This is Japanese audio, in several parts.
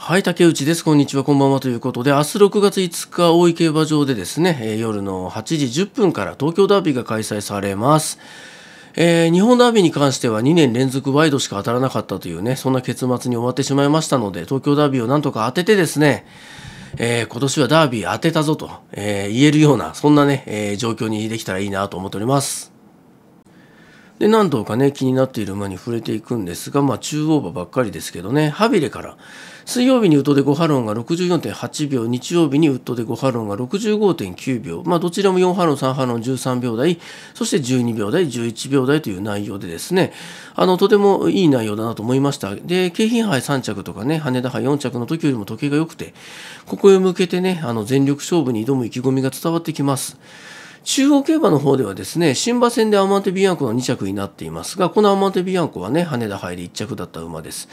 はい、竹内です。こんにちは、こんばんはということで、明日6月5日、大井競馬場でですね、え夜の8時10分から東京ダービーが開催されます。えー、日本ダービーに関しては2年連続ワイドしか当たらなかったというね、そんな結末に終わってしまいましたので、東京ダービーをなんとか当ててですね、えー、今年はダービー当てたぞと、えー、言えるような、そんなね、え状況にできたらいいなと思っております。で、何頭かね、気になっている馬に触れていくんですが、まあ、中央馬ばっかりですけどね、ハビレから、水曜日にウッドで5ハロンが64.8秒、日曜日にウッドで5ハロンが65.9秒、まあ、どちらも4ハロン、3ハロン、13秒台、そして12秒台、11秒台という内容でですね、あの、とてもいい内容だなと思いました。で、京浜杯3着とかね、羽田杯4着の時よりも時計が良くて、ここへ向けてね、あの、全力勝負に挑む意気込みが伝わってきます。中央競馬の方ではですね、新馬戦でアマンテビアンコが2着になっていますが、このアマンテビアンコはね、羽田入り1着だった馬です。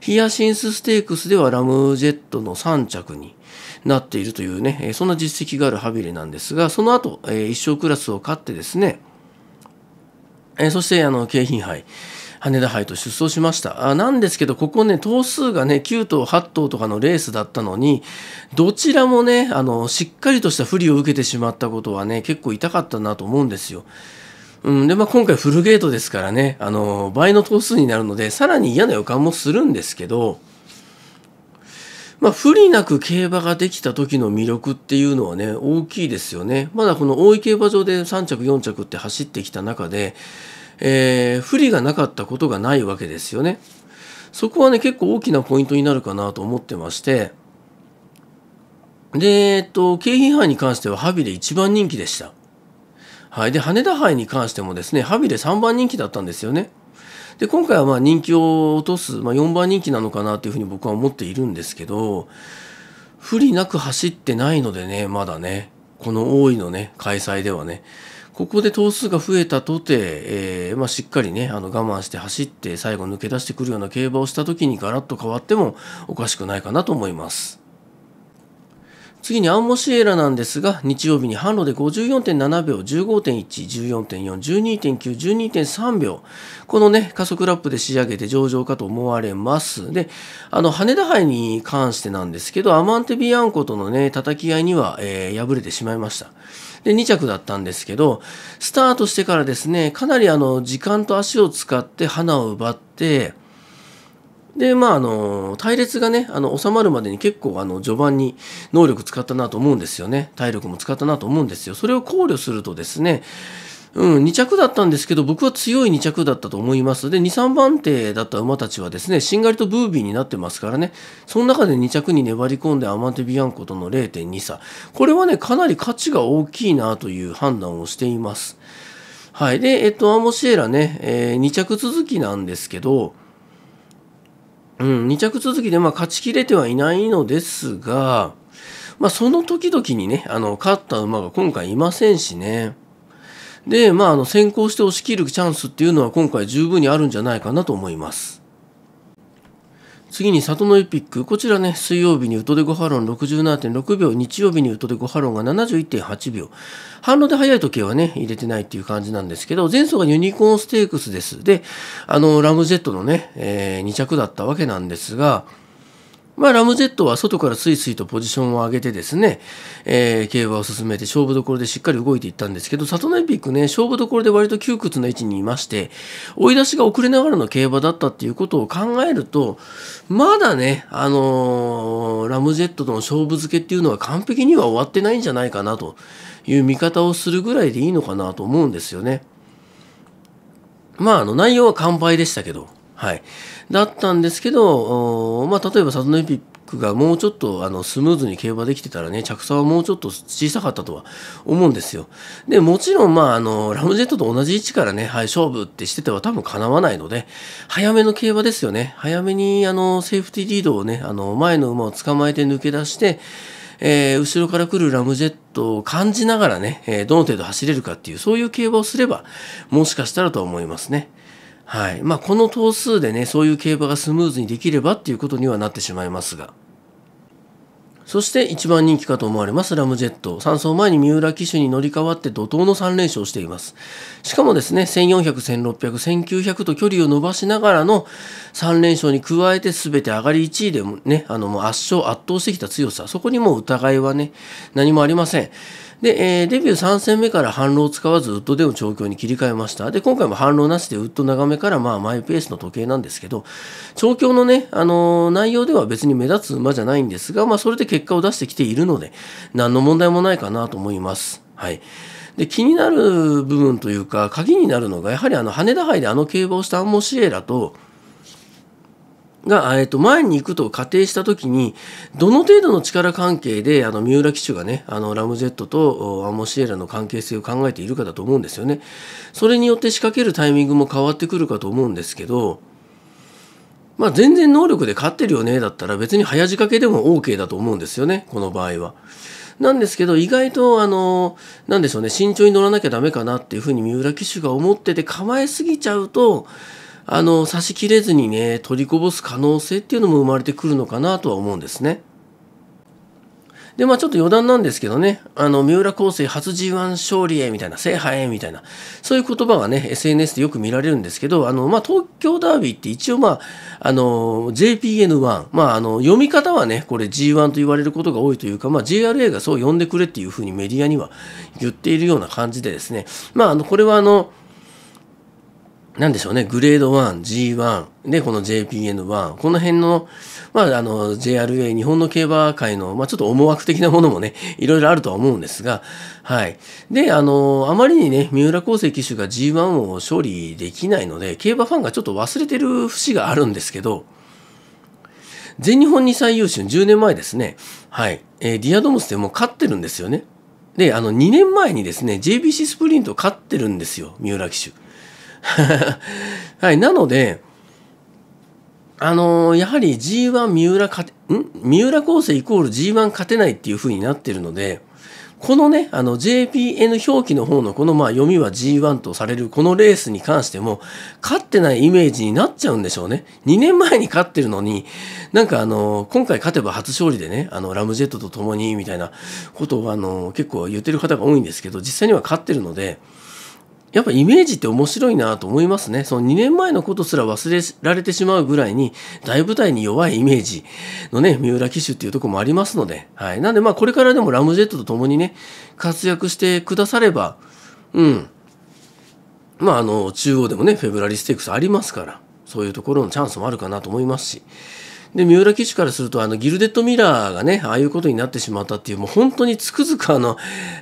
ヒアシンスステークスではラムジェットの3着になっているというね、そんな実績があるハビレなんですが、その後、1勝クラスを勝ってですね、そして、あの、京浜杯。羽田杯と出走しました。あなんですけど、ここね、頭数がね、9頭、8頭とかのレースだったのに、どちらもね、あの、しっかりとした不利を受けてしまったことはね、結構痛かったなと思うんですよ。うん、で、まあ、今回フルゲートですからね、あの、倍の頭数になるので、さらに嫌な予感もするんですけど、まあ、不利なく競馬ができた時の魅力っていうのはね、大きいですよね。まだこの大井競馬場で3着、4着って走ってきた中で、えー、不利がなかったことがないわけですよね。そこはね、結構大きなポイントになるかなと思ってまして、で、えっと、京浜杯に関してはハビレ1番人気でした。はい。で、羽田杯に関してもですね、ハビレ3番人気だったんですよね。で、今回はまあ人気を落とす、まあ、4番人気なのかなというふうに僕は思っているんですけど、不利なく走ってないのでね、まだね、この大井のね、開催ではね、ここで頭数が増えたとて、えー、まあ、しっかりね、あの我慢して走って最後抜け出してくるような競馬をした時にガラッと変わってもおかしくないかなと思います。次にアンモシエラなんですが、日曜日に販路で54.7秒、15.1、14.4、12.9、12.3秒。このね、加速ラップで仕上げて上場かと思われます。で、あの、羽田杯に関してなんですけど、アマンテビアンコとのね、叩き合いには、えー、敗れてしまいました。で、2着だったんですけど、スタートしてからですね、かなりあの、時間と足を使って花を奪って、で、まあ、あの、隊列がね、あの、収まるまでに結構、あの、序盤に能力使ったなと思うんですよね。体力も使ったなと思うんですよ。それを考慮するとですね、うん、2着だったんですけど、僕は強い2着だったと思います。で、2、3番手だった馬たちはですね、しんがりとブービーになってますからね、その中で2着に粘り込んでアマテビアンコとの0.2差。これはね、かなり価値が大きいなという判断をしています。はい。で、えっと、アモシエラね、えー、2着続きなんですけど、うん、2着続きでまあ勝ちきれてはいないのですが、まあ、その時々にね、あの、勝った馬が今回いませんしね。で、まあ、あの、先行して押し切るチャンスっていうのは今回十分にあるんじゃないかなと思います。次に里のエピック。こちらね、水曜日にウトデゴハロン67.6秒、日曜日にウトデゴハロンが71.8秒。反応で早い時計はね、入れてないっていう感じなんですけど、前走がユニコーンステークスです。で、あの、ラムジェットのね、えー、2着だったわけなんですが、まあ、ラムェットは外からスイスイとポジションを上げてですね、えー、競馬を進めて勝負どころでしっかり動いていったんですけど、サトナエピックね、勝負どころで割と窮屈な位置にいまして、追い出しが遅れながらの競馬だったっていうことを考えると、まだね、あのー、ラムジェットとの勝負付けっていうのは完璧には終わってないんじゃないかなという見方をするぐらいでいいのかなと思うんですよね。まあ、あの、内容は完敗でしたけど、はい、だったんですけど、まあ、例えばサドノエピックがもうちょっとあのスムーズに競馬できてたらね着差はもうちょっと小さかったとは思うんですよ。でもちろん、まあ、あのラムジェットと同じ位置からね、はい、勝負ってしてては多分かなわないので早めの競馬ですよね早めにあのセーフティーリードをねあの前の馬を捕まえて抜け出して。えー、後ろから来るラムジェットを感じながらね、えー、どの程度走れるかっていう、そういう競馬をすれば、もしかしたらと思いますね。はいまあ、この頭数でねそういう競馬がスムーズにできればっていうことにはなってしまいますがそして1番人気かと思われますラムジェット3走前に三浦騎手に乗り換わって怒涛の3連勝していますしかもですね140016001900と距離を伸ばしながらの3連勝に加えて全て上がり1位でもねあのもう圧勝圧倒してきた強さそこにもう疑いはね何もありませんで、えー、デビュー3戦目から反論を使わずウッドでの調教に切り替えました。で、今回も反論なしでウッド長めからまあマイペースの時計なんですけど、調教のね、あのー、内容では別に目立つ馬じゃないんですが、まあそれで結果を出してきているので、何の問題もないかなと思います。はい。で、気になる部分というか、鍵になるのが、やはりあの、羽田杯であの競馬をしたアンモシエラと、が、えっと、前に行くと仮定したときに、どの程度の力関係で、あの、三浦騎手がね、あの、ラムジェットとアモシエラの関係性を考えているかだと思うんですよね。それによって仕掛けるタイミングも変わってくるかと思うんですけど、まあ、全然能力で勝ってるよね、だったら別に早仕掛けでも OK だと思うんですよね、この場合は。なんですけど、意外と、あの、なんでしょうね、慎重に乗らなきゃダメかなっていうふうに三浦騎手が思ってて構えすぎちゃうと、あの、差し切れずにね、取りこぼす可能性っていうのも生まれてくるのかなとは思うんですね。で、まあちょっと余談なんですけどね、あの、三浦康生初 G1 勝利へみたいな、制覇へみたいな、そういう言葉がね、SNS でよく見られるんですけど、あの、まあ東京ダービーって一応まあ、あの、JPN1、まああの、読み方はね、これ G1 と言われることが多いというか、まあ JRA がそう呼んでくれっていうふうにメディアには言っているような感じでですね、まああの、これはあの、なんでしょうね、グレード1、G1、で、この JPN1、この辺の、まあ、あの、JRA、日本の競馬界の、まあ、ちょっと思惑的なものもね、いろいろあるとは思うんですが、はい。で、あの、あまりにね、三浦厚生騎手が G1 を勝利できないので、競馬ファンがちょっと忘れてる節があるんですけど、全日本に最優秀、10年前ですね、はい。えー、ディアドムスでも勝ってるんですよね。で、あの、2年前にですね、JBC スプリント勝ってるんですよ、三浦騎手。はい、なので、あのー、やはり G1 三浦勝て、ん三浦構成イコール G1 勝てないっていう風になってるので、このね、あの JPN 表記の方のこのまあ読みは G1 とされるこのレースに関しても、勝ってないイメージになっちゃうんでしょうね。2年前に勝ってるのに、なんかあの、今回勝てば初勝利でね、あの、ラムジェットと共にみたいなことをあの、結構言ってる方が多いんですけど、実際には勝ってるので、やっぱイメージって面白いなと思いますね。その2年前のことすら忘れられてしまうぐらいに、大舞台に弱いイメージのね、三浦騎手っていうとこもありますので、はい。なんでまあこれからでもラムジェットと共にね、活躍してくだされば、うん。まああの、中央でもね、フェブラリステークスありますから、そういうところのチャンスもあるかなと思いますし。で、三浦騎手からすると、あの、ギルデッドミラーがね、ああいうことになってしまったっていう、もう本当につくづくあの、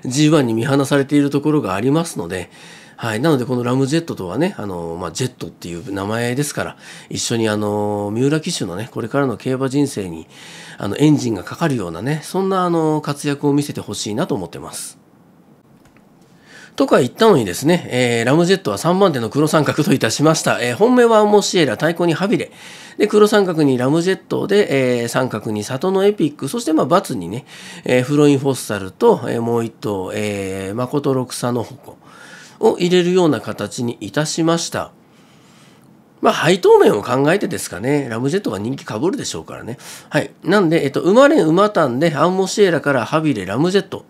G1 に見放されているところがありますので、はい、なのでこのラムジェットとはねあの、まあ、ジェットっていう名前ですから一緒にあの三浦騎手のねこれからの競馬人生にあのエンジンがかかるようなねそんなあの活躍を見せてほしいなと思ってます。とか言ったのにですね、えー、ラムジェットは3番手の黒三角といたしました。えー、本命はモシエラ、太鼓にハビレ。で、黒三角にラムジェットで、えー、三角に里のエピック、そしてまあ、バツにね、えー、フロインフォッサルと、えー、もう一頭、えー、誠六佐の矛。を入れるような形にいたしました。まあ、配当面を考えてですかね。ラムジェットが人気かぶるでしょうからね。はい。なんで、えっと、生馬連馬んでアンモシエラからハビレラムジェット。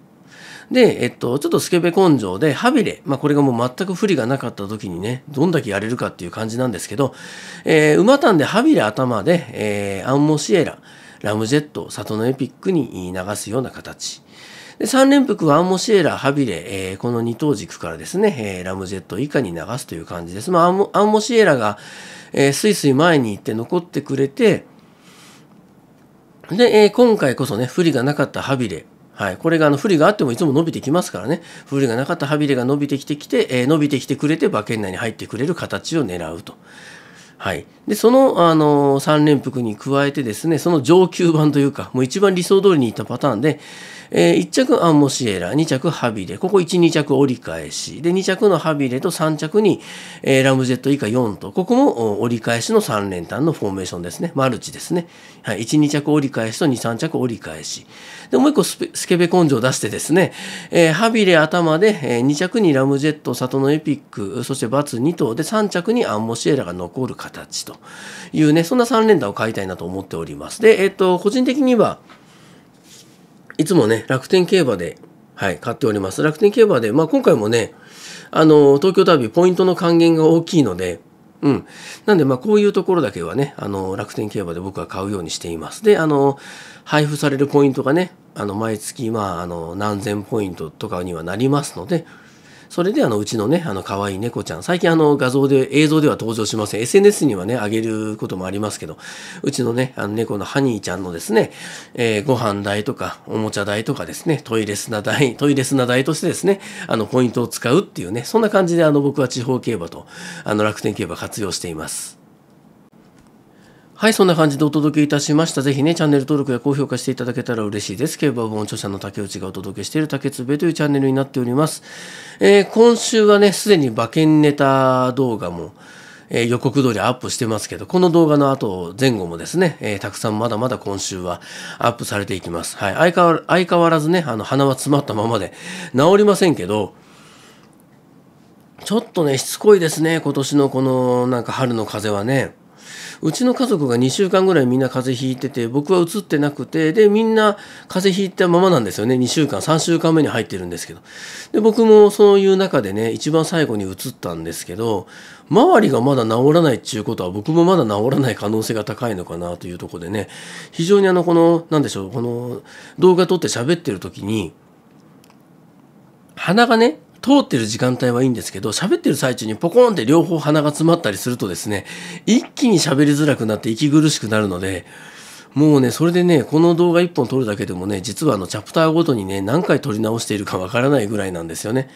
で、えっと、ちょっとスケベ根性で、ハビレ、まあ、これがもう全く不利がなかった時にね、どんだけやれるかっていう感じなんですけど、えー、馬んでハビレ頭で、えー、アンモシエラ、ラムジェット、里のエピックに流すような形。で3連複はアンモシエラ、ハビレ、えー、この2等軸からですね、えー、ラムジェット以下に流すという感じです。まあ、アンモアンモシエラが、えー、スイスイ前に行って残ってくれて、で、えー、今回こそね、不利がなかったハビレ、はい。これがあの、不利があってもいつも伸びてきますからね。不利がなかったハビレが伸びてきてきて、えー、伸びてきてくれて馬券内に入ってくれる形を狙うと。はい、でその、あの3連複に加えてですねその上級版というかもう一番理想通りにいったパターンで、えー、1着アンモシエラ2着ハビレここ12着折り返しで2着のハビレと3着に、えー、ラムジェット以下4とここも折り返しの3連単のフォーメーションですねマルチですね、はい、12着折り返しと23着折り返しでもう一個スケベ根性を出してですね、えー、ハビレ頭で、えー、2着にラムジェット里のエピックそしてバツ2頭で3着にアンモシエラが残る形というね、そんな3連打を買いたいなと思っております。で、えっ、と、個人的には、いつもね、楽天競馬で、はい、買っております。楽天競馬で、まあ今回もね、あの、東京ダービーポイントの還元が大きいので、うん。なんで、まあ、こういうところだけはね、あの、楽天競馬で僕は買うようにしています。で、あの、配布されるポイントがね、あの、毎月、まあ、あの、何千ポイントとかにはなりますので、それであのうちのねあの可愛い猫ちゃん最近あの画像で映像では登場しません SNS にはねあげることもありますけどうちのねあの猫のハニーちゃんのですね、えー、ご飯代とかおもちゃ代とかですねトイレ砂代トイレ砂代としてですねあのポイントを使うっていうねそんな感じであの僕は地方競馬とあの楽天競馬活用しています。はい、そんな感じでお届けいたしました。ぜひね、チャンネル登録や高評価していただけたら嬉しいです。競馬本著者の竹内がお届けしている竹つべというチャンネルになっております。えー、今週はね、すでに馬券ネタ動画も、えー、予告通りアップしてますけど、この動画の後、前後もですね、えー、たくさんまだまだ今週はアップされていきます。はい、相変わら相変わらずね、あの、鼻は詰まったままで治りませんけど、ちょっとね、しつこいですね、今年のこの、なんか春の風はね。うちの家族が2週間ぐらいみんな風邪ひいてて僕はうつってなくてでみんな風邪ひいたままなんですよね2週間3週間目に入ってるんですけどで僕もそういう中でね一番最後にうつったんですけど周りがまだ治らないっていうことは僕もまだ治らない可能性が高いのかなというところでね非常にあのこのなんでしょうこの動画撮って喋ってる時に鼻がね通ってる時間帯はいいんですけど、喋ってる最中にポコーンって両方鼻が詰まったりするとですね、一気に喋りづらくなって息苦しくなるので、もうね、それでね、この動画1本撮るだけでもね、実はあのチャプターごとにね、何回撮り直しているかわからないぐらいなんですよね。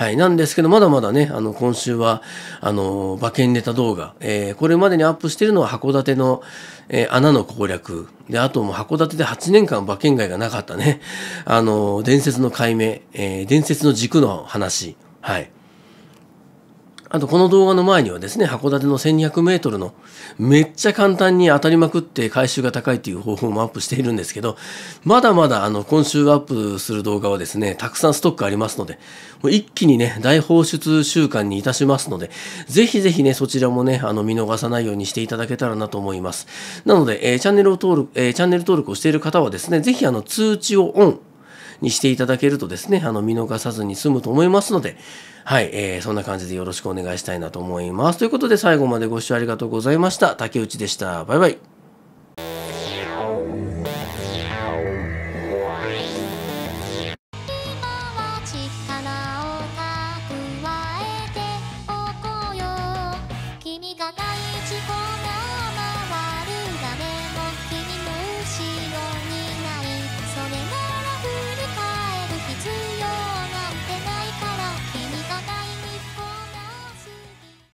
はい。なんですけど、まだまだね、あの、今週は、あの、馬券ネタ動画、えー、これまでにアップしてるのは函館の、えー、穴の攻略。で、あともう函館で8年間馬券街がなかったね。あの、伝説の解明、えー、伝説の軸の話。はい。あとこの動画の前にはですね、函館の1200メートルのめっちゃ簡単に当たりまくって回収が高いっていう方法もアップしているんですけど、まだまだあの今週アップする動画はですね、たくさんストックありますので、もう一気にね、大放出週間にいたしますので、ぜひぜひね、そちらもね、あの見逃さないようにしていただけたらなと思います。なので、えー、チャンネルを登録、えー、チャンネル登録をしている方はですね、ぜひあの通知をオンにしていただけるとですね、あの、見逃さずに済むと思いますので、はい、えー、そんな感じでよろしくお願いしたいなと思います。ということで、最後までご視聴ありがとうございました。竹内でした。バイバイ。